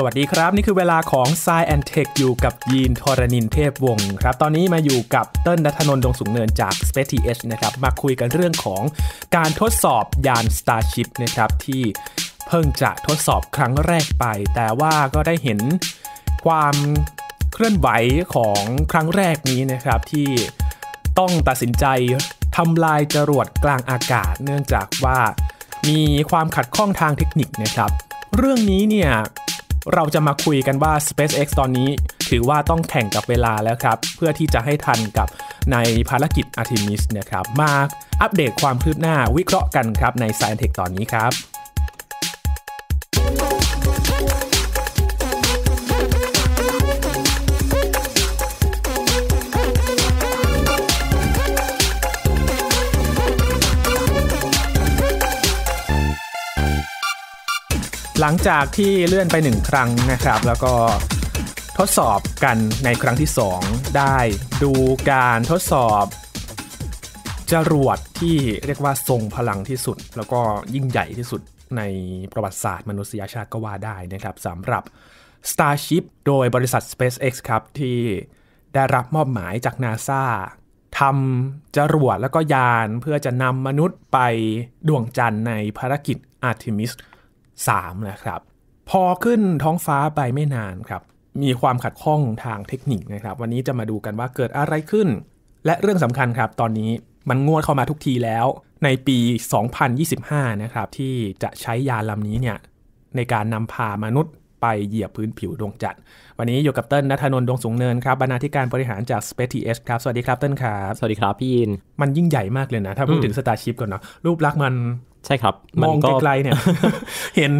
สวัสดีครับนี่คือเวลาของ s ซแอนเทคอยู่กับยีนทรณินเทพวงศ์ครับ ตอนนี้มาอยู่กับเต้นนัทนนท์ดงสูงเนินจาก s p a c e TH นะครับ มาคุยกันเรื่องของการทดสอบยาน Starship นะครับ ที่เพิ่งจะทดสอบครั้งแรกไป แต่ว่าก็ได้เห็นความเคลื่อนไหวของครั้งแรกนี้นะครับ ที่ต้องตัดสินใจทำลายจรวดกลางอากาศ เนื่องจากว่ามีความขัดข้องทางเทคนิคนะครับ เรื่องนี้เนี่ยเราจะมาคุยกันว่า SpaceX ตอนนี้ ถือว่าต้องแข่งกับเวลาแล้วครับ เพื่อที่จะให้ทันกับในภารกิจ Artemis นะครับมาอัปเดตความคืบหน้าวิเคราะห์กันครับใน Science Tech ตอนนี้ครับหลังจากที่เลื่อนไป 1 ครั้งนะครับ แล้วก็ทดสอบกันในครั้งที่ 2 ได้ดูการทดสอบ จรวดที่เรียกว่าทรงพลังที่สุด แล้วก็ยิ่งใหญ่ที่สุดในประวัติศาสตร์มนุษยชาติก็ว่าได้นะครับสำหรับ Starship โดยบริษัท SpaceX ครับ ที่ได้รับมอบหมายจากนาซาทำจรวดแล้วก็ยานเพื่อจะนำมนุษย์ไปดวงจันทร์ในภารกิจ Artemis 3นะครับ พอขึ้นท้องฟ้าไปไม่นานครับ มีความขัดข้องทางเทคนิคนะครับ วันนี้จะมาดูกันว่าเกิดอะไรขึ้น และเรื่องสำคัญครับตอนนี้มันงวดเข้ามาทุกทีแล้วในปี 2025 นะครับ ที่จะใช้ยานลำนี้เนี่ยในการนำพามนุษย์ ไปเหยียบพื้นผิวดวงจันทร์วันนี้อยู่กับเต้นนัทนนท์ดวงสูงเนินครับ บรรณาธิการบริหารจาก Space TH ครับสวัสดีครับเต้นครับสวัสดีครับพี่ยินมันยิ่งใหญ่มากเลยนะถ้าพูดถึง Starship ก่อนเนาะรูปลักษณ์มันใช่ครับมองไกลๆเนี่ย เห็น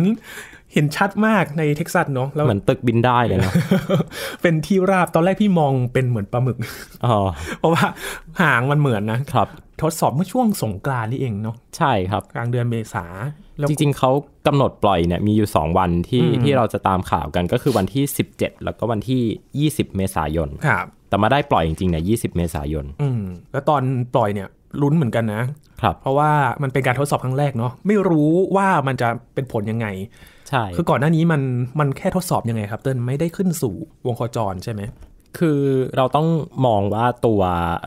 เห็นชัดมากในเท็กซัสเนาะแล้วเหมือนตึกบินได้เลยเนาะเป็นที่ราบตอนแรกพี่มองเป็นเหมือนปลาหมึกเพราะว่า หางมันเหมือนนะครับทดสอบเมื่อช่วงสงกรานนี่เองเนาะใช่ครับกลางเดือนเมษาจริงๆเขากำหนดปล่อยเนี่ย มีอยู่ 2 วันที่ที่เราจะตามข่าวกันก็คือวันที่ 17 แล้วก็วันที่ 20 เมษายนครับ แต่มาได้ปล่อยจริงๆเนี่ย20 เมษายนอืมแล้วตอนปล่อยเนี่ยลุ้นเหมือนกันนะครับเพราะว่ามันเป็นการทดสอบครั้งแรกเนาะ ไม่รู้ว่ามันจะเป็นผลยังไง ใช่ คือก่อนหน้านี้มันมันแค่ทดสอบยังไงครับเติ้ลไม่ได้ขึ้นสู่วงโคจรใช่ไหม คือเราต้องมองว่าตัว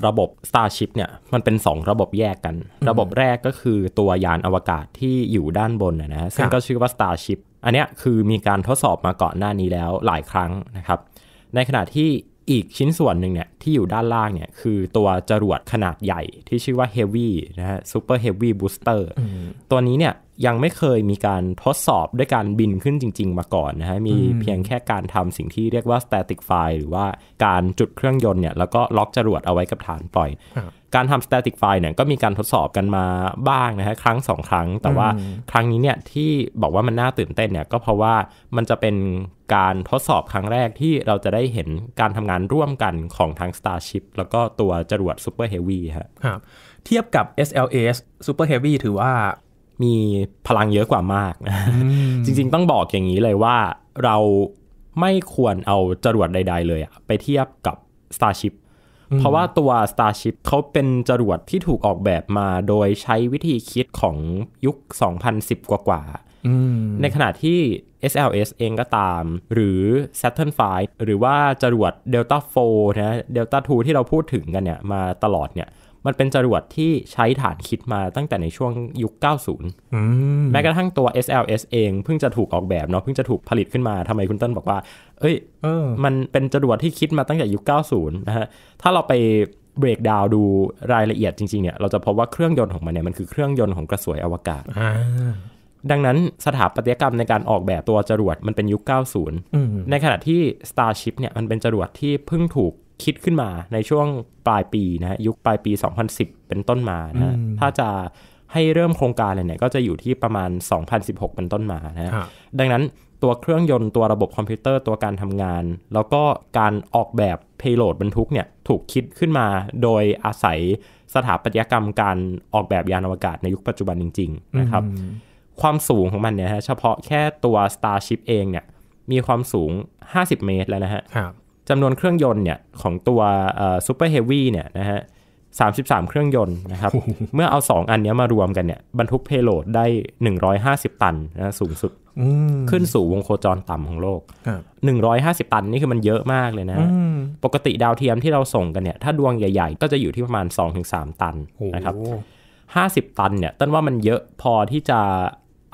ระบบ Starship เนี่ย มันเป็น 2 ระบบแยกกัน ระบบแรกก็คือตัวยานอวกาศที่อยู่ด้านบนนะฮะซึ่งก็ชื่อว่า Starship อันเนี้ยคือมีการทดสอบมาก่อนหน้านี้แล้วหลายครั้งนะครับ ในขณะที่อีกชิ้นส่วนหนึ่งเนี่ยที่อยู่ด้านล่างเนี่ยคือตัวจรวดขนาดใหญ่ที่ชื่อว่า Heavy นะฮะซูเปอร์เฮฟวี่บูสเตัวนี้เนี่ยยังไม่เคยมีการทดสอบด้วยการบินขึ้นจริงๆมาก่อนนะฮะมีเพียงแค่การทำสิ่งที่เรียกว่า static fire หรือว่าการจุดเครื่องยนต์เนี่ยแล้วก็ล็อกจรวดเอาไว้กับฐานปล่อยการทำ static file เนี่ยก็มีการทดสอบกันมาบ้างนะฮะครั้ง 2 ครั้ง แต่ว่าครั้งนี้เนี่ยที่บอกว่ามันน่าตื่นเต้นเนี่ยก็เพราะว่ามันจะเป็นการทดสอบครั้งแรกที่เราจะได้เห็นการทำงานร่วมกันของทั้ง Starship แล้วก็ตัวจรวด Super Heavy ครับเทียบกับ SLS Super Heavy ถือว่ามีพลังเยอะกว่ามาก จริง ๆ ต้องบอกอย่างนี้เลยว่าเราไม่ควรเอาจรวดใด ๆ เลยอะไปเทียบกับ Starship เพราะว่าตัว Starship เขาเป็นจรวดที่ถูกออกแบบมาโดยใช้วิธีคิดของยุค 2010 กว่ากว่าในขณะที่ SLS เองก็ตาม หรือ Saturn V หรือว่าจรวด Delta 4นะ Delta 2ที่เราพูดถึงกันเนี่ยมาตลอดเนี่ย มันเป็นจรวดที่ใช้ฐานคิดมาตั้งแต่ในช่วงยุค 90แม้กระทั่งตัว SLS เองเพิ่งจะถูกออกแบบเนาะ เพิ่งจะถูกผลิตขึ้นมา ทำไมคุณต้นบอกว่าเอ้ยออมันเป็นจรวดที่คิดมาตั้งแต่ยุค 90 นะฮะ ถ้าเราไปเบรกดาวดูรายละเอียดจริงๆ เนี่ย เราจะพบว่าเครื่องยนต์ของมันเนี่ยมันคือเครื่องยนต์ของกระสวยอวกาศ ดังนั้นสถาปัตยกรรมในการออกแบบตัวจรวดมันเป็นยุค 90 ในขณะที่ Starship เนี่ยมันเป็นจรวดที่เพิ่งถูกคิดขึ้นมาในช่วงปลายปีนะยุคปลายปี 2010 เป็นต้นมานะถ้าจะให้เริ่มโครงการเลยเนี่ยก็จะอยู่ที่ประมาณ 2016 เป็นต้นมานะดังนั้นตัวเครื่องยนต์ตัวระบบคอมพิวเตอร์ตัวการทำงาน แล้วก็การออกแบบ payload บรรทุกเนี่ยถูกคิดขึ้นมาโดยอาศัยสถาปัตยกรรมการออกแบบยานอวกาศในยุคปัจจุบันจริงๆนะครับความสูงของมันเนี่ยฮะเฉพาะแค่ตัว Starship เองเนี่ยมีความสูง 50 เมตรแล้วนะฮะจำนวนเครื่องยนต์เนี่ยของตัวซูเปอร์เฮวี่เนี่ยนะฮะสาสาเครื่องยนต์นะครับเมื่อเอา 2 อันนี้มารวมกันเนี่ยบรรทุกเพโลดได้150 ตันนะสูงสุดขึ้นสู่วงโคจรต่ำของโลกหหนึ่งร้้อยาสิบตันนี่คือมันเยอะมากเลยนะ ปกติดาวเทียมที่เราส่งกันเนี่ย ถ้าดวงใหญ่ ๆ ก็จะอยู่ที่ประมาณสสองงถึามตันนะครับห้าสิบตันเนี่ยต้นว่ามันเยอะพอที่จะ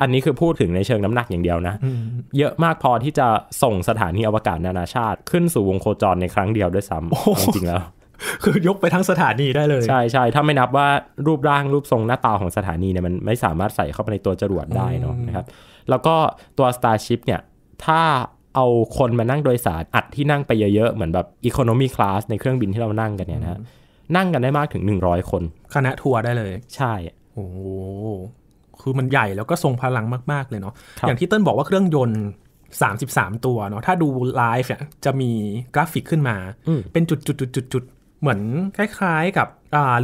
อันนี้คือพูดถึงในเชิงน้ำหนักอย่างเดียวนะ เยอะมากพอที่จะส่งสถานีอวกาศนานาชาติ ขึ้นสู่วงโคจรในครั้งเดียวด้วยซ้ำจริงๆแล้ว คือยกไปทั้งสถานีได้เลย ใช่ใช่ ถ้าไม่นับว่ารูปร่างรูปทรงหน้าตาของสถานีเนี่ยมันไม่สามารถใส่เข้าไปในตัวจรวดได้เนาะนะครับแล้วก็ตัว Starship เนี่ย ถ้าเอาคนมานั่งโดยสารอัดที่นั่งไปเยอะ ๆ เหมือนแบบอีโคโนมีคลาสในเครื่องบินที่เรานั่งกันเนี่ยนะนั่งกันได้มากถึง 100 คน คณะทัวร์ได้เลย ใช่ โอ้คือมันใหญ่แล้วก็ทรงพลังมาก ๆ เลยเนาะ อย่างที่เติ้ลบอกว่าเครื่องยนต์ 33 ตัวเนาะ ถ้าดูไลฟ์จะมีกราฟิกขึ้นมา เป็นจุดๆๆๆ เหมือนคล้ายๆกับ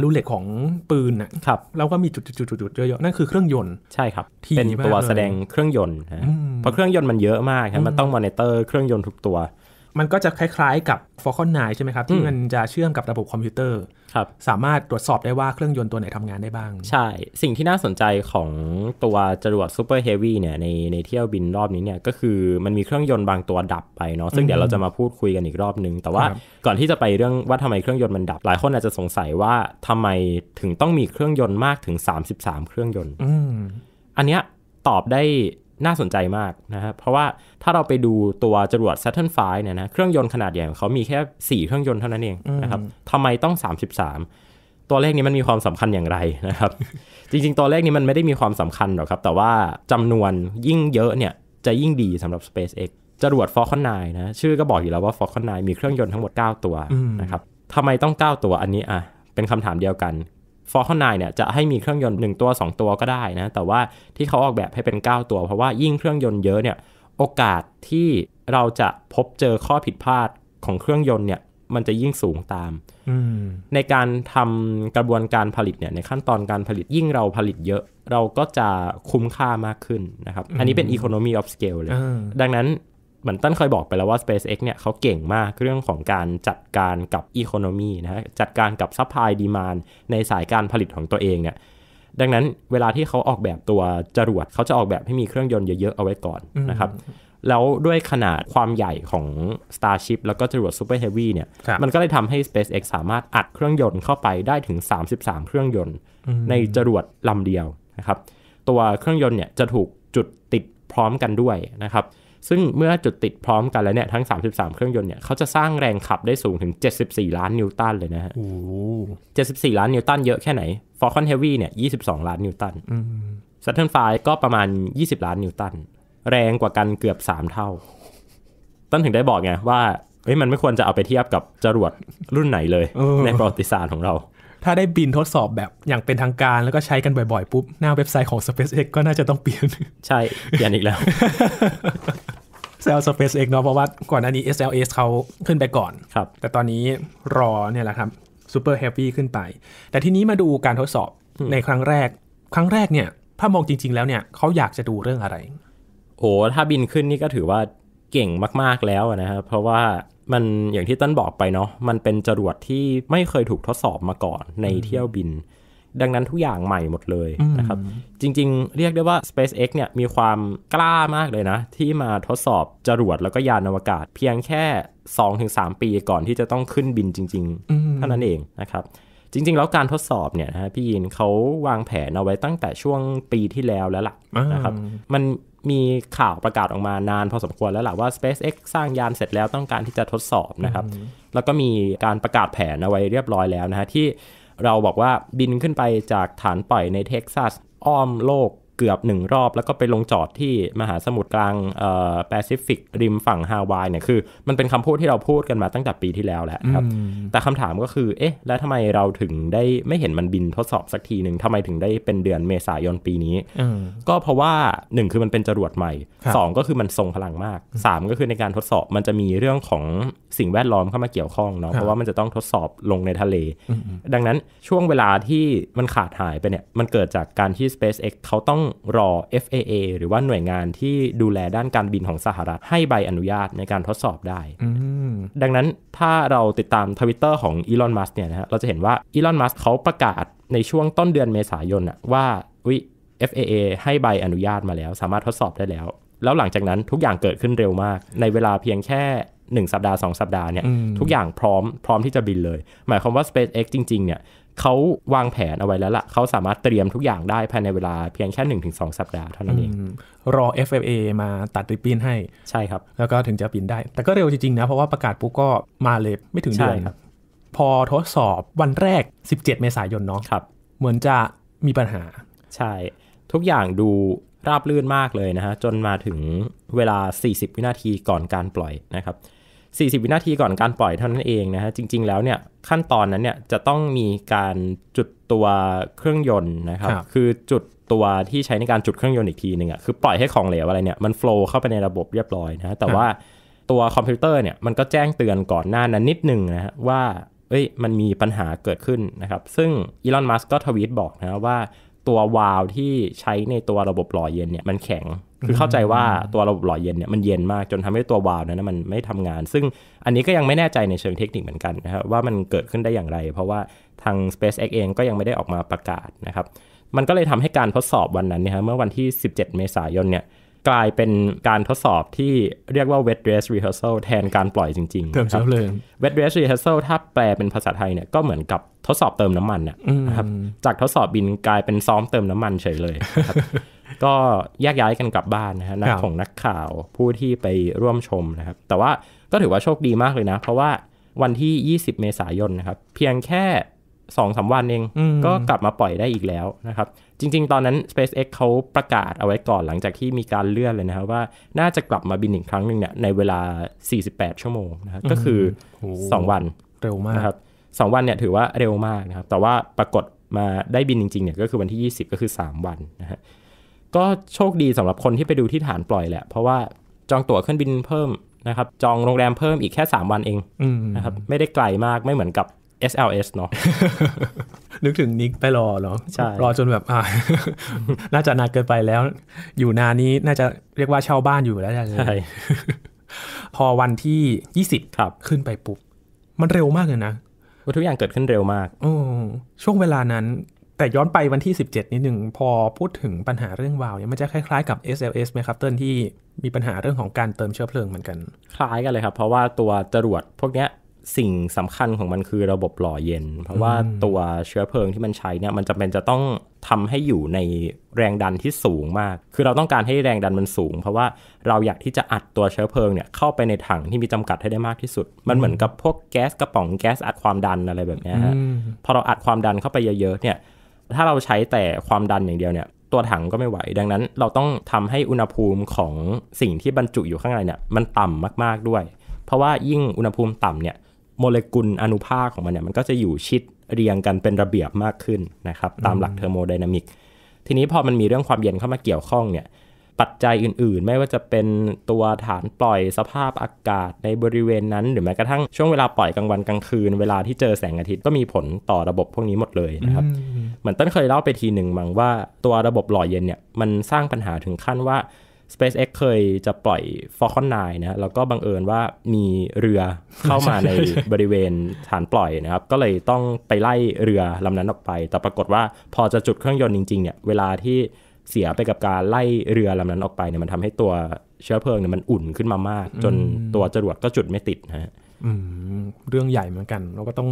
รูเล็กของปืนนะครับแล้วก็มีจุดๆๆเยอะๆ นั่นคือเครื่องยนต์ ใช่ครับ เป็นตัวแสดงเครื่องยนต์ เพราะเครื่องยนต์มันเยอะมากมันต้องมอนิเตอร์เครื่องยนต์ทุกตัวมันก็จะคล้ายๆ กับ Falcon 9 ใช่ไหมครับ ที่มันจะเชื่อมกับระบบคอมพิวเตอร์ ครับ สามารถตรวจสอบได้ว่าเครื่องยนต์ตัวไหนทำงานได้บ้าง ใช่ สิ่งที่น่าสนใจของตัวจรวดซูเปอร์เฮฟวี่เนี่ยในในเที่ยวบินรอบนี้เนี่ยก็คือมันมีเครื่องยนต์บางตัวดับไปเนาะซึ่งเดี๋ยวเราจะมาพูดคุยกันอีกรอบนึง แต่ว่าก่อนที่จะไปเรื่องว่าทำไมเครื่องยนต์มันดับ หลายคนอาจจะสงสัยว่าทำไมถึงต้องมีเครื่องยนต์มากถึง 33 เครื่องยนต์อันเนี้ยตอบได้น่าสนใจมากนะครับ เพราะว่าถ้าเราไปดูตัวจรวด Saturn V เนี่ยนะ เครื่องยนต์ขนาดใหญ่ของเขามีแค่ 4 เครื่องยนต์เท่านั้นเองนะครับทำไมต้อง 33 ตัวเลขนี้มันมีความสำคัญอย่างไรนะครับ จริงๆตัวเลขนี้มันไม่ได้มีความสำคัญหรอกครับ แต่ว่าจำนวนยิ่งเยอะเนี่ย จะยิ่งดีสำหรับ SpaceX จรวด Falcon 9นะชื่อก็บอกอยู่แล้วว่า Falcon 9มีเครื่องยนต์ทั้งหมด9ตัวนะครับทำไมต้อง9ตัวอันนี้อ่ะเป็นคำถามเดียวกัน f a l c น n นเนี่ยจะให้มีเครื่องยนต์ 1 ตัว 2 ตัวก็ได้นะ แต่ว่าที่เขาออกแบบให้เป็น 9 ตัว เพราะว่ายิ่งเครื่องยนต์เยอะเนี่ย โอกาสที่เราจะพบเจอข้อผิดพลาดของเครื่องยนต์เนี่ย มันจะยิ่งสูงตามในการทำกระบวนการผลิตเนี่ยในขั้นตอนการผลิตยิ่งเราผลิตเยอะเราก็จะคุ้มค่ามากขึ้นนะครับ อันนี้เป็น economy of scale เลย ดังนั้นเหมือนตั้นเคยบอกไปแล้วว่า SpaceX เนี่ยเขาเก่งมาก เรื่องของการจัดการกับอีโคโนมีนะฮะจัดการกับซัพพลายดีมานในสายการผลิตของตัวเองเนี่ยดังนั้นเวลาที่เขาออกแบบตัวจรวดเขาจะออกแบบให้มีเครื่องยนต์เยอะๆเอาไว้ก่อนนะครับ แล้วด้วยขนาดความใหญ่ของ Starship แล้วก็จรวด Super Heavy เนี่ยมันก็เลยทำให้ SpaceX สามารถอัดเครื่องยนต์เข้าไปได้ถึง 33 เครื่องยนต์ในจรวดลำเดียวนะครับตัวเครื่องยนต์เนี่ยจะถูกจุดติดพร้อมกันด้วยนะครับซึ่งเมื่อจุดติดพร้อมกันแล้วเนี่ยทั้ง 33 เครื่องยนต์เนี่ยเขาจะสร้างแรงขับได้สูงถึง 74 ล้านนิวตันเลยนะฮะเจ็ดสิบสี่ล้านนิวตันเยอะแค่ไหน Falcon Heavy เนี่ย22 ล้านนิวตัน Saturn V ก็ประมาณ 20 ล้านนิวตัน แรงกว่ากันเกือบ 3 เท่า ต้นถึงได้บอกไงว่าเฮ้ยมันไม่ควรจะเอาไปเทียบกับจรวดรุ่นไหนเลย ในประวัติศาสตร์ของเรา ถ้าได้บินทดสอบแบบอย่างเป็นทางการแล้วก็ใช้กันบ่อยๆ ปุ๊บหน้าเว็บไซต์ของ SpaceX ก็น่าจะต้องเปลี่ยนใช่เปลี่ยนอีกแล้วซล s p a เ e กเนาะเพราะว่าก่อนหน้านี้ SLS เขาขึ้นไปก่อน ครับ แต่ตอนนี้รอเนี่ยแหละครับซูปอร์ r ฮ e a ี่ขึ้นไป แต่ทีนี้มาดูการทดสอบในครั้งแรกครั้งแรกเนี่ย ถ้ามองจริง ๆแล้วเนี่ยเขาอยากจะดูเรื่องอะไร โอ้ ถ้าบินขึ้นนี่ก็ถือว่าเก่งมากๆแล้วนะครับ เพราะว่ามันอย่างที่ต้นบอกไปเนาะมันเป็นจรวดที่ไม่เคยถูกทดสอบมาก่อนในเที่ยวบินดังนั้นทุกอย่างใหม่หมดเลยนะครับ จริง ๆ เรียกได้ว่า SpaceX เนี่ยมีความกล้ามากเลยนะ ที่มาทดสอบจรวดแล้วก็ยานอวกาศ เพียงแค่ 2-3 ปีก่อนที่จะต้องขึ้นบินจริงๆเท่านั้นเองนะครับ จริง ๆ แล้วการทดสอบเนี่ยนะะพี่ยินเขาวางแผนเอาไว้ตั้งแต่ช่วงปีที่แล้วแล้วล่ะนะครับมันมีข่าวประกาศออกมานานพอสมควรแล้วล่ะว่า SpaceX สร้างยานเสร็จแล้วต้องการที่จะทดสอบนะครับ แล้วก็มีการประกาศแผนเอาไว้เรียบร้อยแล้วนะฮะที่เราบอกว่าบินขึ้นไปจากฐานปล่อยในเท็กซัสอ้อมโลกเกือบหนึ่งรอบแล้วก็ไปลงจอดที่ มหาสมุทรกลางแปซิฟิกริมฝั่งฮาวายเนี่ยคือ มันเป็นคำพูดที่เราพูดกันมาตั้งแต่ปีที่แล้วแหละครับแต่คำถามก็คือเอ๊ะแล้วทำไมเราถึงได้ไม่เห็นมันบินทดสอบสักทีหนึ่งทำไมถึงได้เป็นเดือนเมษายนปีนี้ ก็เพราะว่าหนึ่งคือมันเป็นจรวดใหม่สองก็คือมันทรงพลังมากสามก็คือในการทดสอบมันจะมีเรื่องของสิ่งแวดล้อมเข้ามาเกี่ยวข้องเนาะเพราะว่ามันจะต้องทดสอบลงในทะเล ดังนั้นช่วงเวลาที่มันขาดหายไปเนี่ยมันเกิดจากการที่ SpaceX เขาต้องรอ FAA หรือว่าหน่วยงานที่ดูแลด้านการบินของสหรัฐ ให้ใบอนุญาตในการทดสอบได้ ดังนั้นถ้าเราติดตามทวิตเตอร์ของอีลอนมัสเนี่ยนะฮะเราจะเห็นว่าอีลอนมัสเขาประกาศในช่วงต้นเดือนเมษายนอะว่าวิ FAA ให้ใบอนุญาตมาแล้วสามารถทดสอบได้แล้ว แล้วหลังจากนั้นทุกอย่างเกิดขึ้นเร็วมาก ในเวลาเพียงแค่1 สัปดาห์ 2 สัปดาห์เนี่ยทุกอย่างพร้อม พร้อมที่จะบินเลย หมายความว่า SpaceX จริง ๆ เนี่ยเขาวางแผนเอาไว้แล้วละ่ะเขาสามารถเตรียมทุกอย่างได้ภายในเวลาเพียงแค่1-2สัปดาห์เท่านั้นเองรอ FAA มาตัดริบบิ้นให้ใช่ครับ แล้วก็ถึงจะบินได้ แต่ก็เร็วจริงๆนะเพราะว่าประกาศปุ๊กก็มาเลย ไม่ถึงเดือนพอทดสอบวันแรก 17 เมษายนเนาะเหมือนจะมีปัญหาใช่ ทุกอย่างดูราบลื่นมากเลยนะฮะจนมาถึงเวลา 40 วินาทีก่อนการปล่อยนะครับ40วินาทีก่อนการปล่อยเท่านั้นเองนะฮะจริง ๆแล้วเนี่ยขั้นตอนนั้นเนี่ยจะต้องมีการจุดตัวเครื่องยนต์นะครับคือจุดตัวที่ใช้ในการจุดเครื่องยนต์อีกทีหนึ่งอะ่ะคือปล่อยให้ของเหลวอะไรเนี่ยมันโฟล์เข้าไปในระบบเรียบร้อยนะแต่ว่าตัวคอมพิวเตอร์เนี่ยมันก็แจ้งเตือนก่อนหน้านั้นนิดนึงนะฮะว่าเอ้ยมันมีปัญหาเกิดขึ้นนะครับซึ่งอีลอนมัสก์ก็ทวีตบอกนะว่าตัววาล์วที่ใช้ในตัวระบบหล่อเย็นเนี่ยมันแข็ง คือเข้าใจว่าตัวระบบหล่อเย็นเนี่ยมันเย็นมากจนทำให้ตัววาล์วนั้นมันไม่ทำงาน ซึ่งอันนี้ก็ยังไม่แน่ใจในเชิงเทคนิคเหมือนกันนะครับว่ามันเกิดขึ้นได้อย่างไร เพราะว่าทาง SpaceX เองก็ยังไม่ได้ออกมาประกาศนะครับ มันก็เลยทำให้การทดสอบวันนั้นเนี่ยเมื่อวันที่ 17 เมษายนเนี่ยกลายเป็นการทดสอบที่เรียกว่า wet dress rehearsal แทนการปล่อยจริงๆเติมเชื้อเพลิง wet dress rehearsal ถ้าแปลเป็นภาษาไทยเนี่ยก็เหมือนกับทดสอบเติมน้ำมันนะครับจากทดสอบบินกลายเป็นซ้อมเติมน้ำมันเฉยเลยครับก็แยกย้ายกันกลับบ้านนะฮะนักของนักข่าว ผู้ที่ไปร่วมชมนะครับแต่ว่าก็ถือว่าโชคดีมากเลยนะ เพราะว่าวันที่ 20 เมษายนนะครับเพียงแค่สองสาวันเองก็กลับมาปล่อยได้อีกแล้วนะครับจริงๆ ตอนนั้น SpaceX เขาประกาศเอาไว้ก่อนหลังจากที่มีการเลื่อนเลยนะครับ ว่าน่าจะกลับมาบินอีกครั้งหนึ่งเนี่ยในเวลา 48 ชั่วโมงนะครับก็คือ 2 วันเร็วมากสอครับวันเนี่ยถือว่าเร็วมากนะครับแต่ว่าปรากฏมาได้บินจริง ๆเนี่ย ก็คือวันที่ 20 ก็คือ 3 วันนะฮะก็โชคดีสำหรับคนที่ไปดูที่ฐานปล่อยแหละ เพราะว่าจองตั๋วเครื่องบินเพิ่มนะครับจองโรงแรมเพิ่มอีกแค่3วันเองนะครับไม่ได้ไกลมากไม่เหมือนกับ SLS เนาะนึกถึงนิกไปรอเนาะรอจนแบบอ่าน่าจะนานเกินไปแล้ว อยู่นานนี้น่าจะเรียกว่าเช่าบ้านอยู่แล้วใช่พอวันที่ 20ครับขึ้นไปปุ๊บ มันเร็วมากเลยนะทุกอย่างเกิดขึ้นเร็วมากอช่วงเวลานั้น แต่ย้อนไปวันที่ 17 นิดหนึ่งพอพูดถึงปัญหาเรื่องวาวเนี่ยมันจะคล้าย ๆ กับ SLS ไหมครับเติ้ลที่มีปัญหาเรื่องของการเติมเชื้อเพลิงเหมือนกัน คล้ายกันเลยครับ เพราะว่าตัวจรวดพวกเนี้ยสิ่งสำคัญของมันคือระบบหล่อเย็น เพราะว่าตัวเชื้อเพลิงที่มันใช้เนี่ยมันจำเป็นจะต้องทำให้อยู่ในแรงดันที่สูงมาก คือเราต้องการให้แรงดันมันสูง เพราะว่าเราอยากที่จะอัดตัวเชื้อเพลิงเนี่ยเข้าไปในถังที่มีจำกัดให้ได้มากที่สุด มันเหมือนกับพวกแก๊สกระป๋องแก๊สอัดความดันอะไรแบบนี้ฮะพอเราอัดความดันเข้าไปเยอะๆเนี่ย ถ้าเราใช้แต่ความดันอย่างเดียวเนี่ยตัวถังก็ไม่ไหว ดังนั้นเราต้องทำให้อุณหภูมิของสิ่งที่บรรจุอยู่ข้างในเนี่ยมันต่ำมากๆด้วย เพราะว่ายิ่งอุณหภูมิต่ำเนี่ยโมเลกุลอนุภาคของมันเนี่ยมันก็จะอยู่ชิดเรียงกันเป็นระเบียบมากขึ้นนะครับตามหลักเทอร์โมไดนามิก ทีนี้พอมันมีเรื่องความเย็นเข้ามาเกี่ยวข้องเนี่ยปัจจัยอื่นๆ ไม่ว่าจะเป็นตัวฐานปล่อยสภาพอากาศในบริเวณนั้น หรือแม้กระทั่งช่วงเวลาปล่อยกลางวันกลางคืน เวลาที่เจอแสงอาทิตย์ก็มีผลต่อระบบพวกนี้หมดเลยนะครับเหมือนต้นเคยเล่าไปทีหนึ่งมั้งว่า ตัวระบบหล่อเย็นเนี่ยมันสร้างปัญหาถึงขั้นว่า SpaceX เคยจะปล่อย Falcon 9นะแล้วก็บังเอิญว่ามีเรือเข้ามาในบริเวณฐานปล่อยนะครับ ก็เลยต้องไปไล่เรือลำนั้นออกไป แต่ปรากฏว่าพอจะจุดเครื่องยนต์จริงๆเนี่ย เวลาที่เสียไปกับการไล่เรือลำนั้นออกไปเนี่ย มันทำให้ตัวเชื้อเพลิงเนี่ยมันอุ่นขึ้นมามาก จนตัวจรวดก็จุดไม่ติดฮะเรื่องใหญ่เหมือนกัน เราก็ต้อง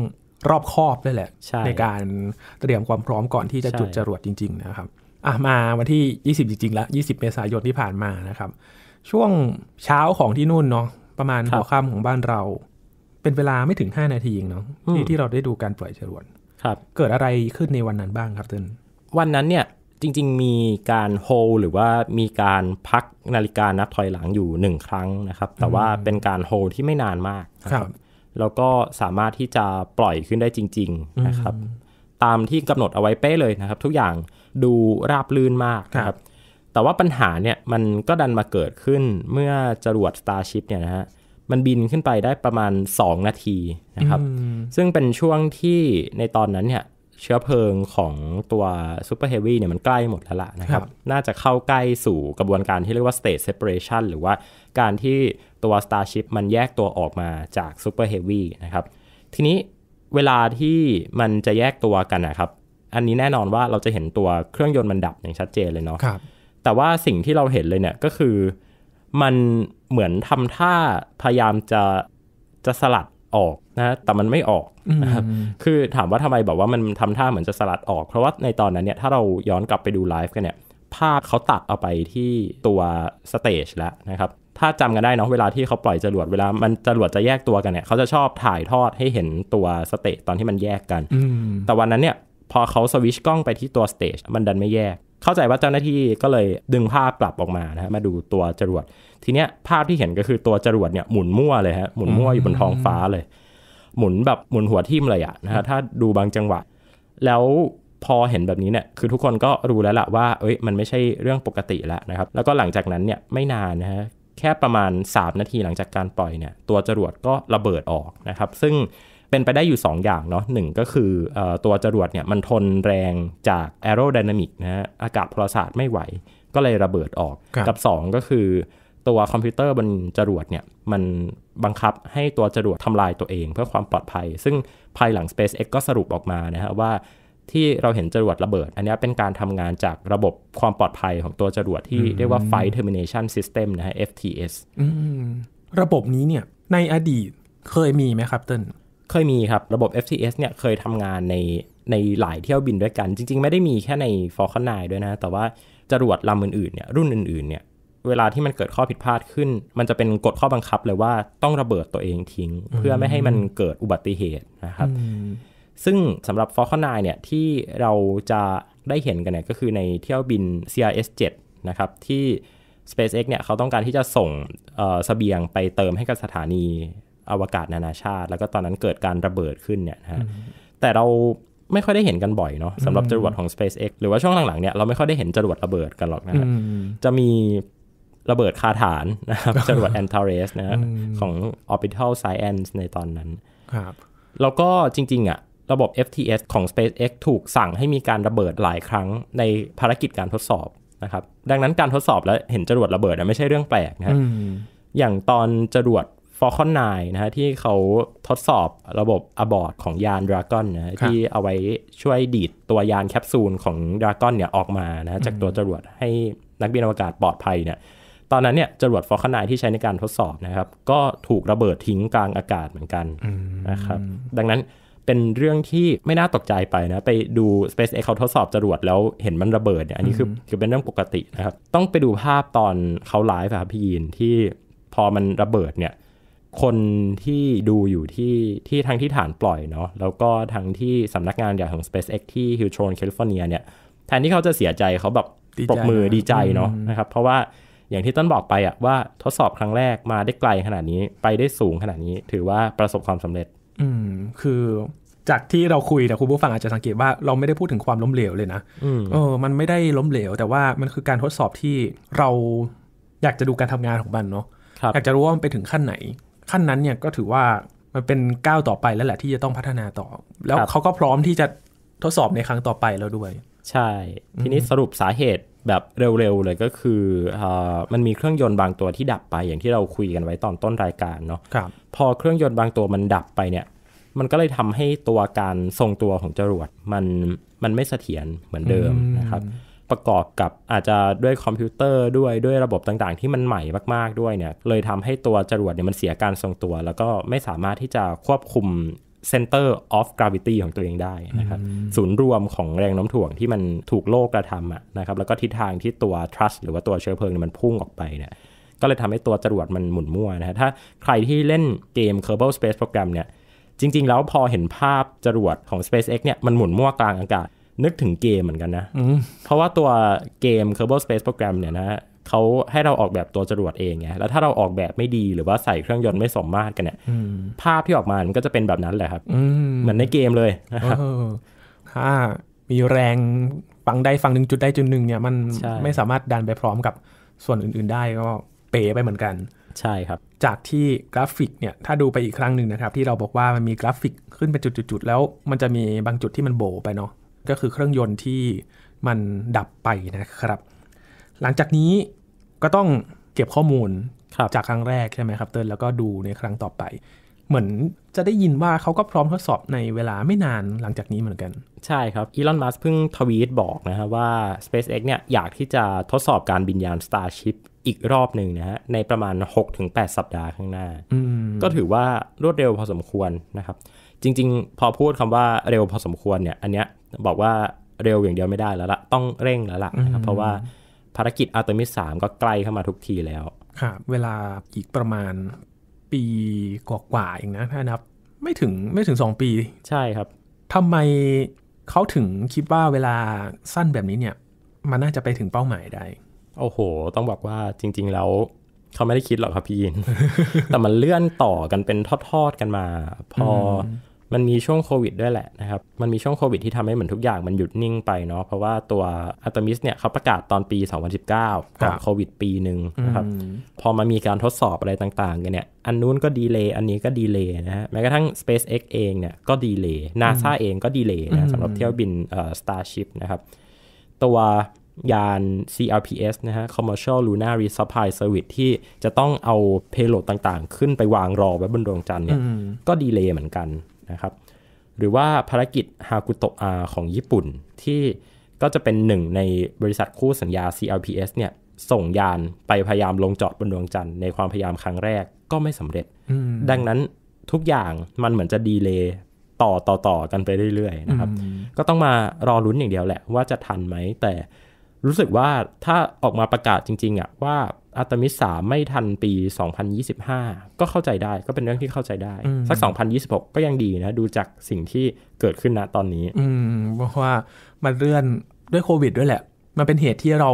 รอบคอบด้วยแหละใในการเตรียมความพร้อมก่อนที่จะจุดจรวดจริง ๆ นะครับอ่ะมาวันที่ 20 จริงๆแล้ว20 เมษายนที่ผ่านมานะครับ ช่วงเช้าของที่นู่นเนาะประมาณหัวค่ำของบ้านเรา เป็นเวลาไม่ถึง 5 นาทีเองเนาะที่ที่เราได้ดูการปล่อยจรวดครับ เกิดอะไรขึ้นในวันนั้นบ้างครับเติ้วันนั้นเนี่ยจริงๆมีการโฮหรือว่ามีการพักนาฬิกานับถอยหลังอยู่หนึ่งครั้งนะครับ แต่ว่าเป็นการโฮที่ไม่นานมากครับแล้วก็สามารถที่จะปล่อยขึ้นได้จริง ๆนะครับ ตามที่กำหนดเอาไว้เป๊ะเลยนะครับ ทุกอย่างดูราบลื่นมากครับ แต่ว่าปัญหาเนี่ยมันก็ดันมาเกิดขึ้นเมื่อจรวด Starship เนี่ยนะฮะ มันบินขึ้นไปได้ประมาณ 2 นาทีนะครับ ซึ่งเป็นช่วงที่ในตอนนั้นเนี่ยเชื้อเพลิงของตัวซูเปอร์เฮฟวี่เนี่ยมันใกล้หมดแล้วล่ะนะครับ น่าจะเข้าใกล้สู่กระบวนการที่เรียกว่า state separation หรือว่าการที่ตัว Starship มันแยกตัวออกมาจากซูเปอร์เฮฟวี่นะครับ ทีนี้เวลาที่มันจะแยกตัวกันนะครับอันนี้แน่นอนว่าเราจะเห็นตัวเครื่องยนต์มันดับอย่างชัดเจนเลยเนาะแต่ว่าสิ่งที่เราเห็นเลยเนี่ยก็คือมันเหมือนทำท่าพยายามจะจะสลัดออกนะ แต่มันไม่ออกนะครับคือถามว่าทำไมบอกว่ามันทำท่าเหมือนจะสลัดออก เพราะว่าในตอนนั้นเนี่ยถ้าเราย้อนกลับไปดูไลฟ์กันเนี่ย ภาพเขาตัดเอาไปที่ตัวสเตจแล้วนะครับ ถ้าจำกันได้เนาะเวลาที่เขาปล่อยจรวดเวลามันจรวดจะแยกตัวกันเนี่ย เขาจะชอบถ่ายทอดให้เห็นตัวสเตจตอนที่มันแยกกันแต่วันนั้นเนี่ยพอเขาสวิชกล้องไปที่ตัวสเตจมันดันไม่แยก เข้าใจว่าเจ้าหน้าที่ก็เลยดึงภาพปรับออกมานะฮะมาดูตัวจรวด ทีเนี้ยภาพที่เห็นก็คือตัวจรวดเนี่ยหมุนมั่วเลยฮะหมุนมั่วอยู่บนท้องฟ้าเลย หมุนแบบหมุนหัวทิ่มเลยอะนะฮะถ้าดูบางจังหวะ แล้วพอเห็นแบบนี้เนี่ยคือทุกคนก็รู้แล้วละว่า เอ้ยมันไม่ใช่เรื่องปกติแล้วนะครับ แล้วก็หลังจากนั้นเนี่ยไม่นานนะฮะแค่ประมาณ3นาทีหลังจากการปล่อยเนี่ยตัวจรวดก็ระเบิดออกนะครับ ซึ่งเป็นไปได้อยู่ 2 อย่างเนาะหก็คืออตัวจรวดเนี่ยมันทนแรงจากแอโรไดนามิกนะฮะอากาศพลศาสตร์ไม่ไหวก็เลยระเบิดออก กับ 2 ก็คือตัวคอมพิวเตอร์บนจรวดเนี่ยมันบังคับให้ตัวจรวดทำลายตัวเองเพื่อความปลอดภัย ซึ่งภายหลัง SpaceX ก็สรุปออกมานะฮะว่า ที่เราเห็นจรวดระเบิด อันนี้เป็นการทำงานจากระบบความปลอดภัยของตัวจรวดที่เรียกว่า Flight Termination System นะฮะ FTS ระบบนี้เนี่ยในอดีตเคยมีไหมครับเติ้ลเคยมีครับระบบ FTS เนี่ยเคยทำงานในในหลายเที่ยวบินด้วยกัน จริงๆ ไม่ได้มีแค่ใน Falcon 9 ด้วยนะ แต่ว่าจรวดลำอื่นๆเนี่ยรุ่นอื่นๆเนี่ยเวลาที่มันเกิดข้อผิดพลาดขึ้น มันจะเป็นกฎข้อบังคับเลยว่าต้องระเบิดตัวเองทิ้ง เพื่อไม่ให้มันเกิดอุบัติเหตุนะครับซึ่งสำหรับ Falcon 9เนี่ยที่เราจะได้เห็นกันเนี่ยก็คือในเที่ยวบิน CRS 7นะครับที่ SpaceX เนี่ยเขาต้องการที่จะส่งเสบียงไปเติมให้กับสถานีอวกาศนานาชาติ แล้วก็ตอนนั้นเกิดการระเบิดขึ้นเนี่ยนะฮะแต่เราไม่ค่อยได้เห็นกันบ่อยเนาะสำหรับจรวดของ SpaceX หรือว่าช่วงหลังๆเนี่ยเราไม่ค่อยได้เห็นจรวดระเบิดกันหรอกนะฮะจะมีระเบิดคาฐานนะครับจรวดแอนทาร์เรสนะของ Orbital Science ในตอนนั้นครับแล้วก็จริงๆอะระบบ FTS ของ SpaceX ถูกสั่งให้มีการระเบิดหลายครั้งในภารกิจการทดสอบนะครับ ดังนั้นการทดสอบแล้วเห็นจรวดระเบิดไม่ใช่เรื่องแปลกนะฮะอย่างตอนจรวดฟอค c น n 9นะฮะที่เขาทดสอบระบบอบอร์ดของยานดราก้อนนะที่เอาไว้ช่วยดีดตัวยานแคปซูลของดราก้อนเนี่ยออกมานะจากตัวจรวดให้นักบินอวกาศปลอดภัยเนี่ยตอนนั้นเนี่ยจรวดฟอคอนไนที่ใช้ในการทดสอบนะครับก็ถูกระเบิดทิ้งกลางอากาศเหมือนกันนะครับดังนั้นเป็นเรื่องที่ไม่น่าตกใจไปนะไปดู SpaceX เขาทดสอบจรวดแล้วเห็นมันระเบิดเนี่ยอันนี้คือคือเป็นเรื่องปกตินะครับต้องไปดูภาพตอนเขาไลฟ์ครับพี่ยินที่พอมันระเบิดเนี่ยคนที่ดูอยู่ที่ที่ทั้งที่ฐานปล่อยเนาะแล้วก็ทั้งที่สำนักงานใหญ่ของ SpaceX ที่ฮิวโตนแคลิฟอร์เนียเนี่ยแทนที่เขาจะเสียใจเขาแบบปรบมือดีใจเนาะนะครับเพราะว่าอย่างที่ต้นบอกไปอะว่าทดสอบครั้งแรกมาได้ไกลขนาดนี้ไปได้สูงขนาดนี้ถือว่าประสบความสำเร็จ อืมคือจากที่เราคุยนะคุณผู้ฟังอาจจะสังเกตว่าเราไม่ได้พูดถึงความล้มเหลวเลยนะเออมันไม่ได้ล้มเหลว แต่ว่ามันคือการทดสอบที่เราอยากจะดูการทำงานของมันเนาะอยากจะรู้ว่ามันไปถึงขั้นไหนขั้นนั้นเนี่ยก็ถือว่ามันเป็นก้าวต่อไปแล้วแหละที่จะต้องพัฒนาต่อ แล้วเขาก็พร้อมที่จะทดสอบในครั้งต่อไปแล้วด้วย ใช่ทีนี้สรุปสาเหตุแบบเร็วๆเลยก็คืออมันมีเครื่องยนต์บางตัวที่ดับไปอย่างที่เราคุยกันไว้ตอนต้นรายการเนาะพอเครื่องยนต์บางตัวมันดับไปเนี่ย มันก็เลยทำให้ตัวการทรงตัวของจรวดมันมันไม่เสถียรเหมือนเดิมนะครับประกอบกับอาจจะด้วยคอมพิวเตอร์ด้วย ด้วยระบบต่างๆ ที่มันใหม่มาก ๆด้วยเนี่ยเลยทำให้ตัวจรวดเนี่ยมันเสียการทรงตัว แล้วก็ไม่สามารถที่จะควบคุม center of gravity ของตัวเองได้นะครับศูนย์รวมของแรงโน้มถ่วงที่มันถูกโลกกระทำะนะครับแล้วก็ทิศทางที่ตัว t ร r u s t หรือว่าตัวเชื้อเพลิงมันพุ่งออกไปเนี่ยก็เลยทำให้ตัวจรวดมันหมุนมั่วนะฮะถ้าใครที่เล่นเกม Kerbal Space Program เนี่ยจริง ๆ แล้วพอเห็นภาพจรวดของ SpaceX เนี่ยมันหมุนมั่วกลางอากาศนึกถึงเกมเหมือนกันนะ เพราะว่าตัวเกม Kerbal Space Program เนี่ยนะ เขาให้เราออกแบบตัวจรวดเองไง แล้วถ้าเราออกแบบไม่ดีหรือว่าใส่เครื่องยนต์ไม่สมมาตรกันเนี่ยภาพที่ออกมามันก็จะเป็นแบบนั้นแหละครับ เหมือนในเกมเลยนะครับถ้ามีแรงฟังได้ฟังหนึ่งจุดได้จุดหนึ่งเนี่ยมันไม่สามารถดันไปพร้อมกับส่วนอื่นๆได้ก็เปไปเหมือนกัน ใช่ครับ จากที่กราฟิกเนี่ย ถ้าดูไปอีกครั้งหนึ่งนะครับ ที่เราบอกว่ามันมีกราฟิกขึ้นเป็นจุดๆแล้ว มันจะมีบางจุดที่มันโบไปเนาะก็คือเครื่องยนต์ที่มันดับไปนะครับ หลังจากนี้ก็ต้องเก็บข้อมูลจากครั้งแรกใช่ไหมครับเติร์นแล้วก็ดูในครั้งต่อไป เหมือนจะได้ยินว่าเขาก็พร้อมทดสอบในเวลาไม่นานหลังจากนี้เหมือนกัน ใช่ครับ อีลอน มัสเพิ่งทวีตบอกนะฮะว่า SpaceX เนี่ยอยากที่จะทดสอบการบินยาน Starship อีกรอบหนึ่งนะฮะในประมาณ 6-8 สัปดาห์ข้างหน้า ก็ถือว่ารวดเร็วพอสมควรนะครับ จริง ๆ พอพูดคำว่าเร็วพอสมควรเนี่ยอันเนี้ยบอกว่าเร็วอย่างเดียวไม่ได้แล้วละต้องเร่งแล้วล่ะนะครับเพราะว่าภารกิจอัลเทมิสสามก็ใกล้เข้ามาทุกทีแล้ว ครับ เวลาอีกประมาณปีกว่าๆเองนะถ้านับ ไม่ถึงไม่ถึงสองปีใช่ครับทำไมเขาถึงคิดว่าเวลาสั้นแบบนี้เนี่ย มันน่าจะไปถึงเป้าหมายได้ โอ้โห ต้องบอกว่าจริง ๆ แล้วเขาไม่ได้คิดหรอกครับพี่ยิน แต่มันเลื่อนต่อกันเป็นทอดๆกันมาพอมันมีช่วงโควิดด้วยแหละนะครับ มันมีช่วงโควิดที่ทำให้เหมือนทุกอย่างมันหยุดนิ่งไปเนาะ เพราะว่าตัวอัตมิสเนี่ยเขาประกาศตอนปี 2019ก่อนโควิดปีหนึ่งนะครับ พอมามีการทดสอบอะไรต่างๆกันเนี่ย อันนู้นก็ดีเลย์ อันนี้ก็ดีเลย์นะฮะแม้กระทั่ง SpaceX เองเนี่ย ก็ดีเลย์ NASA เองก็ดีเลย์นะสำหรับเที่ยวบินเอ่อ Starship นะครับ ตัวยาน CRPS นะฮะ Commercial Lunar Resupply Service ที่จะต้องเอาเพโลดต่างๆขึ้นไปวางรอไว้บนดวงจันทร์เนี่ย ก็ดีเลย์เหมือนกันะครับหรือว่าภารกิจฮากุโตะอาของญี่ปุ่นที่ก็จะเป็นหนึ่งในบริษัทคู่สัญญา CLPS เนี่ยส่งยานไปพยายามลงจอดบนดวงจันทร์ในความพยายามครั้งแรกก็ไม่สำเร็จดังนั้นทุกอย่างมันเหมือนจะดีเลย์ต่อต่อต่อกันไปเรื่อยๆนะครับก็ต้องมารอลุ้นอย่างเดียวแหละว่าจะทันไหมแต่รู้สึกว่าถ้าออกมาประกาศจริงๆอะว่าอาตมิสสามไม่ทันปี 2025 ก็เข้าใจได้ก็เป็นเรื่องที่เข้าใจได้ สัก 2026 ก็ยังดีนะ ดูจากสิ่งที่เกิดขึ้นนะตอนนี้ อืมเพราะว่ามันเลื่อนด้วยโควิดด้วยแหละ มันเป็นเหตุที่เรา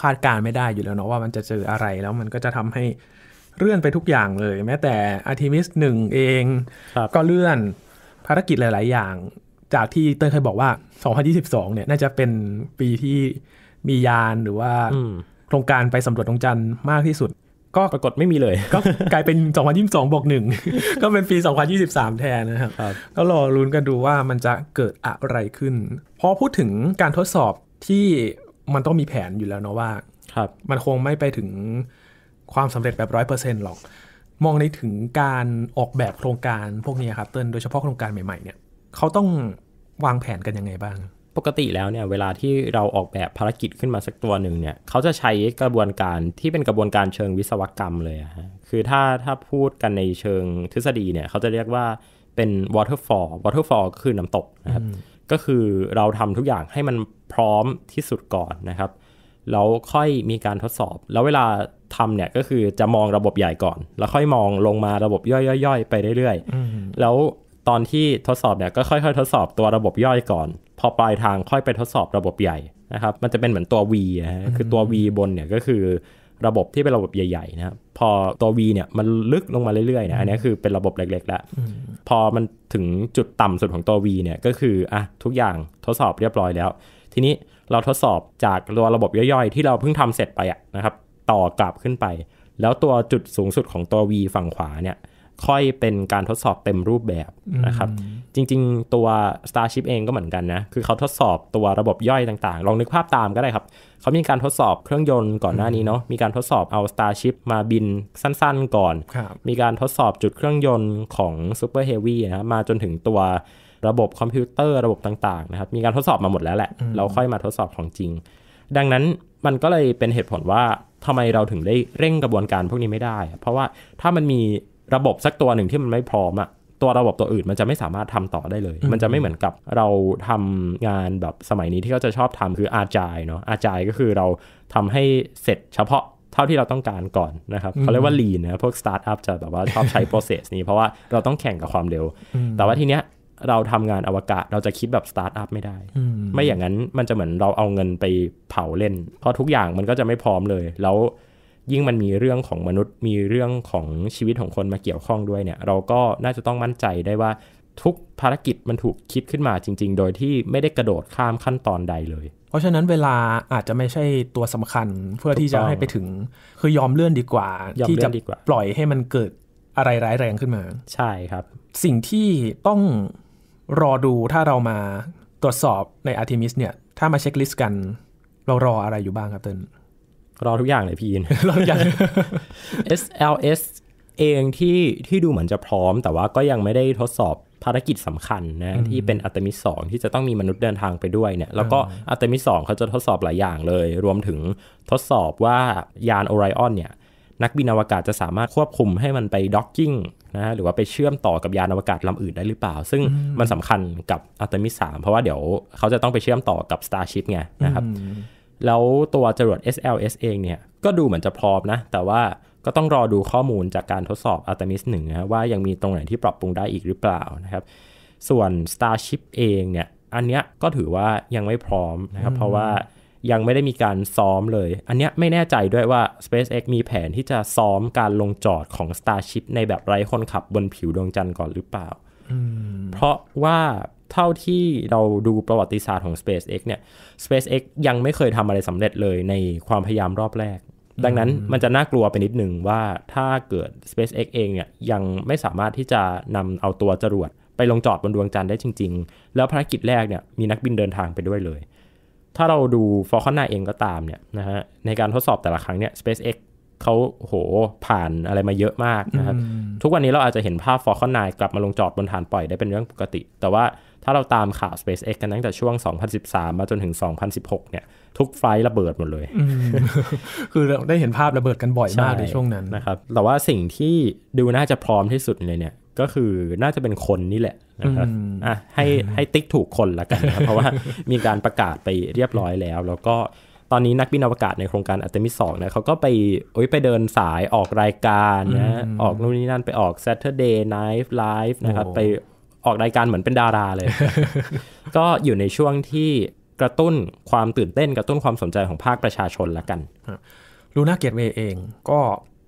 คาดการไม่ได้อยู่แล้วเนาะว่ามันจะเจออะไรแล้วมันก็จะทำให้เลื่อนไปทุกอย่างเลย แม้แต่อาร์ติมิสหนึ่งเอง ก็เลื่อนภารกิจหลาย ๆ อย่างจากที่เต้ยเคยบอกว่า2022 เนี่ย น่าจะเป็นปีที่มียานหรือว่าโครงการไปสำรวจดวงจันทร์มากที่สุด ก็ปรากฏไม่มีเลย ก็กลายเป็น 2022บวกหนึ่งก็เป็นปี2023 แทนนะครับก็รอรุ้นกันดูว่ามันจะเกิดอะไรขึ้น พอพูดถึงการทดสอบที่มันต้องมีแผนอยู่แล้วเนาะว่าครับ มันคงไม่ไปถึงความสำเร็จแบบร้อยเปอร์เซ็นต์หรอก มองในถึงการออกแบบโครงการพวกนี้ครับเติ้ลโดยเฉพาะโครงการใหม่ๆเนี่ยเขาต้องวางแผนกันยังไงบ้างปกติแล้วเนี่ย เวลาที่เราออกแบบภารกิจขึ้นมาสักตัวหนึ่งเนี่ย เขาจะใช้กระบวนการที่เป็นกระบวนการเชิงวิศวกรรมเลยฮะคือถ้าถ้าพูดกันในเชิงทฤษฎีเนี่ย เขาจะเรียกว่าเป็น waterfall waterfall ก็คือน้ำตกนะครับ ก็คือเราทำทุกอย่างให้มันพร้อมที่สุดก่อนนะครับแล้วค่อยมีการทดสอบ แล้วเวลาทำเนี่ยก็คือจะมองระบบใหญ่ก่อน แล้วค่อยมองลงมาระบบย่อยๆไปเรื่อยๆแล้วตอนที่ทดสอบเนี่ยก็ค่อยๆ ทดสอบตัวระบบย่อยก่อน พอปลายทางค่อยไปทดสอบระบบใหญ่นะครับ มันจะเป็นเหมือนตัว V นะฮะคือตัว V บนเนี่ยก็คือระบบที่เป็นระบบใหญ่ๆนะครับพอตัว V เนี่ยมันลึกลงมาเรื่อยๆเนี่ยอันนี้คือเป็นระบบเล็กๆแล้วพอมันถึงจุดต่ำสุดของตัว V เนี่ยก็คืออ่ะทุกอย่างทดสอบเรียบร้อยแล้วทีนี้เราทดสอบจากตัวระบบย่อยๆ ที่เราเพิ่งทำเสร็จไปะนะครับต่อกลับขึ้นไป แล้วตัวจุดสูงสุดของตัว V ฝั่งขวาเนี่ยค่อยเป็นการทดสอบเต็มรูปแบบนะครับ จริง ๆ ตัว Starship เองก็เหมือนกันนะ คือเขาทดสอบตัวระบบย่อยต่าง ๆ ลองนึกภาพตามก็ได้ครับ เขามีการทดสอบเครื่องยนต์ก่อนหน้านี้เนาะมีการทดสอบเอา Starship มาบินสั้น ๆ ก่อน มีการทดสอบจุดเครื่องยนต์ของ Super Heavy นะมาจนถึงตัวระบบคอมพิวเตอร์ระบบต่าง ๆ นะครับ มีการทดสอบมาหมดแล้วแหละเราค่อยมาทดสอบของจริง ดังนั้นมันก็เลยเป็นเหตุผลว่าทำไมเราถึงได้เร่งกระบวนการพวกนี้ไม่ได้ เพราะว่าถ้ามันมีระบบสักตัวหนึ่งที่มันไม่พร้อมอะตัวระบบตัวอื่นมันจะไม่สามารถทำต่อได้เลย มันจะไม่เหมือนกับเราทำงานแบบสมัยนี้ที่เขาจะชอบทำคืออาจายเนาะอาจายก็คือเราทำให้เสร็จเฉพาะเท่าที่เราต้องการก่อนนะครับ เขาเรียกว่าลีนนะพวกสตาร์ทอัพจะแบบว่าชอบใช้โปรเซสนี้ เพราะว่าเราต้องแข่งกับความเร็ว แต่ว่าทีเนี้ยเราทำงานอวกาศเราจะคิดแบบสตาร์ทอัพไม่ได้ไม่อย่างนั้นมันจะเหมือนเราเอาเงินไปเผาเล่น เพราะทุกอย่างมันก็จะไม่พร้อมเลย แล้วยิ่งมันมีเรื่องของมนุษย์มีเรื่องของชีวิตของคนมาเกี่ยวข้องด้วยเนี่ย เราก็น่าจะต้องมั่นใจได้ว่าทุกภารกิจมันถูกคิดขึ้นมาจริงๆ โดยที่ไม่ได้กระโดดข้ามขั้นตอนใดเลย เพราะฉะนั้นเวลาอาจจะไม่ใช่ตัวสำคัญเพื่อที่จะให้ไปถึงคือยอมเลื่อนดีกว่า ที่จะปล่อยให้มันเกิดอะไรร้ายแรงขึ้นมาใช่ครับสิ่งที่ต้องรอดูถ้าเรามาตรวจสอบในอาร์ทิมิสเนี่ยถ้ามาเช็คลิสต์กันเรารออะไรอยู่บ้างครับเติ้ลรอทุกอย่างเลยพี่อินรอทุกอย่าง SLS เองที่ที่ดูเหมือนจะพร้อม แต่ว่าก็ยังไม่ได้ทดสอบภารกิจสำคัญนะที่เป็นอัตมิสสองที่จะต้องมีมนุษย์เดินทางไปด้วยเนี่ย แล้วก็อัตมิสสองเขาจะทดสอบหลายอย่างเลยรวมถึงทดสอบว่ายานโอไรออนเนี่ยนักบินอวกาศจะสามารถควบคุมให้มันไปด็อกกิ้งนะหรือว่าไปเชื่อมต่อกับยานอวกาศลำอื่นได้หรือเปล่า ซึ่งมันสำคัญกับอัตมิสสามเพราะว่าเดี๋ยวเขาจะต้องไปเชื่อมต่อกับ Starship ไงนะครับแล้วตัวจรวด SLS เองเนี่ยก็ดูเหมือนจะพร้อมนะ แต่ว่าก็ต้องรอดูข้อมูลจากการทดสอบ Artemis 1นะว่ายังมีตรงไหนที่ปรับปรุงได้อีกหรือเปล่านะครับ ส่วน Starship เองเนี่ย อันเนี้ยก็ถือว่ายังไม่พร้อมนะครับ เพราะว่ายังไม่ได้มีการซ้อมเลย อันเนี้ยไม่แน่ใจด้วยว่า SpaceX มีแผนที่จะซ้อมการลงจอดของ Starship ในแบบไร้คนขับบนผิวดวงจันทร์ก่อนหรือเปล่าเพราะว่าเท่าที่เราดูประวัติศาสตร์ของ SpaceX เนี่ย SpaceX ยังไม่เคยทำอะไรสำเร็จเลยในความพยายามรอบแรก ดังนั้นมันจะน่ากลัวไปนิดหนึ่งว่าถ้าเกิด SpaceX เองเนี่ยยังไม่สามารถที่จะนำเอาตัวจรวดไปลงจอดบนดวงจันทร์ได้จริง ๆ แล้วภารกิจแรกเนี่ยมีนักบินเดินทางไปด้วยเลย ถ้าเราดู f a l c o n 9เองก็ตามเนี่ยนะฮะในการทดสอบแต่ละครั้งเนี่ย SpaceX เขาโหผ่านอะไรมาเยอะมากนะครับทุกวันนี้เราอาจจะเห็นภาพ f a l c o n 9กลับมาลงจอดบนฐานปล่อยได้เป็นเรื่องปกติ แต่ว่าถ้าเราตามข่าว SpaceX กันตั้งแต่ช่วง 2013 มาจนถึง 2016 เนี่ยทุกไฟล์ระเบิดหมดเลย คือเราได้เห็นภาพระเบิดกันบ่อยมากในช่วงนั้นนะครับ แต่ว่าสิ่งที่ดูน่าจะพร้อมที่สุดเลยเนี่ย ก็คือน่าจะเป็นคนนี่แหละนะครับอ่ะให้ให้ติ๊กถูกคนละกันนะเพราะว่ามีการประกาศไปเรียบร้อยแล้ว แล้วก็ตอนนี้นักบินอวกาศในโครงการอัตมิสองนี่ยเขาก็ไปโอ้ยไปเดินสายออกรายการนะออกนู่นนี่นั่นไปออก Saturday Night Live นะครับไปออกรายการเหมือนเป็นดาราเลย ก็อยู่ในช่วงที่กระตุ้นความตื่นเต้นกระตุ้นความสนใจของภาคประชาชนละกัน ลูน่าเกียตเวเองก็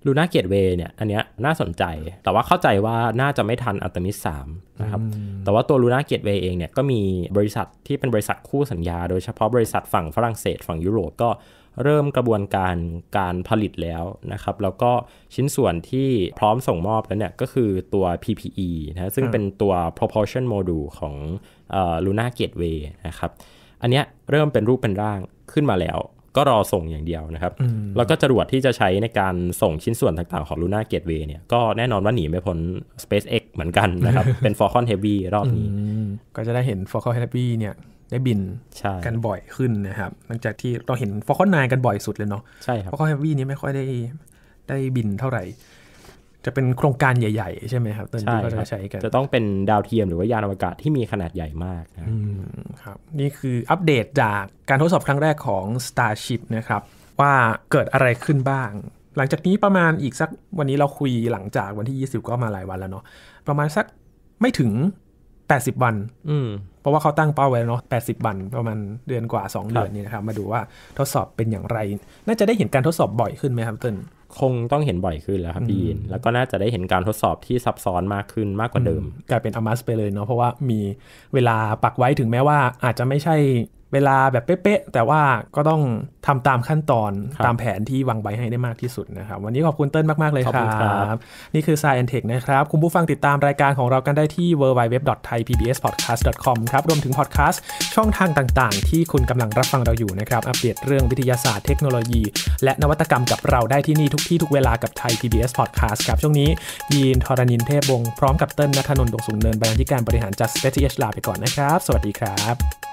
ลูน่าเกียตเวเนี่ย อันเนี้ยน่าสนใจ แต่ว่าเข้าใจว่าน่าจะไม่ทันอัลตมิสสามนะครับ แต่ว่าตัวลูน่าเกียตเวเองเนี่ยก็มีบริษัทที่เป็นบริษัทคู่สัญญา โดยเฉพาะบริษัทฝั่งฝรั่งเศสฝั่งยุโรปก็เริ่มกระบวนการการผลิตแล้วนะครับ แล้วก็ชิ้นส่วนที่พร้อมส่งมอบแล้วเนี่ย ก็คือตัว PPE นะซึ่งเป็นตัว p r o p o r t i o n module ของ Luna Gateway นะครับอันเนี้ยเริ่มเป็นรูปเป็นร่างขึ้นมาแล้วก็รอส่งอย่างเดียวนะครับ แล้วก็จรวดที่จะใช้ในการส่งชิ้นส่วนต่างๆของลูน่าเกตเวย์เนี่ยก็แน่นอนว่าหนีไม่พ้น SpaceX เหมือนกันนะครับ เป็น Falcon Heavy รอบนี้ ก็จะได้เห็น Falcon Heavy เนี่ยได้บินกันบ่อยขึ้นนะครับหลังจากที่เราเห็น Falcon 9 กันบ่อยสุดเลยเนาะใช่ครับ Falcon Heavy นี้ไม่ค่อยได้ ได้บินเท่าไหร่จะเป็นโครงการใหญ่ ๆ ใช่ไหมครับตอนที่เราจะใช้กันจะต้องเป็นดาวเทียมหรือว่ายานอวกาศที่มีขนาดใหญ่มากนะครับนี่คืออัปเดตจากการทดสอบครั้งแรกของ Starship นะครับว่าเกิดอะไรขึ้นบ้าง หลังจากนี้ประมาณอีกสักวันนี้เราคุยหลังจากวันที่ 20 ก็มาหลายวันแล้วเนาะประมาณสักไม่ถึง 80 วัน เพราะว่าเขาตั้งเป้าไว้เนาะ80 วันประมาณเดือนกว่า 2 เดือนนี่นะครับมาดูว่าทดสอบเป็นอย่างไร น่าจะได้เห็นการทดสอบบ่อยขึ้นไหมครับเติ้คงต้องเห็นบ่อยขึ้นแล้วครับพี่ยินแล้วก็น่าจะได้เห็นการทดสอบที่ซับซ้อนมากขึ้นมากกว่าเดิม กลายเป็นอมัสไปเลยเนาะเพราะว่ามีเวลาปักไว้ถึงแม้ว่าอาจจะไม่ใช่เวลาแบบเป๊ะๆ แต่ว่าก็ต้องทำตามขั้นตอนตามแผนที่วางไว้ให้ได้มากที่สุดนะครับ วันนี้ขอบคุณเติ้ลมาก ๆ เลยครับนี่คือ s ายแอนเทคนะครับ คุณผู้ฟังติดตามรายการของเรากันได้ที่ www.thaipbspodcast.com ครับ รวมถึงพอดแคสต์ช่องทางต่าง ๆ ที่คุณกำลังรับฟังเราอยู่นะครับ อัปเดตเรื่องวิทยาศาสตร์เทคโนโลยี และนวัตกรรมกับเราได้ที่นี่ทุกที่ทุกเวลากับไทย PBS Podcast ครับช่วงนี้ยีนทรณินเทพวงศ์พร้อมกับเติ้ลนัทนนท์ดวงสุงเนินบรรณาธิการบริหารจัดสเปซเอชลาไปก่อนนะครับสวัสดีครับ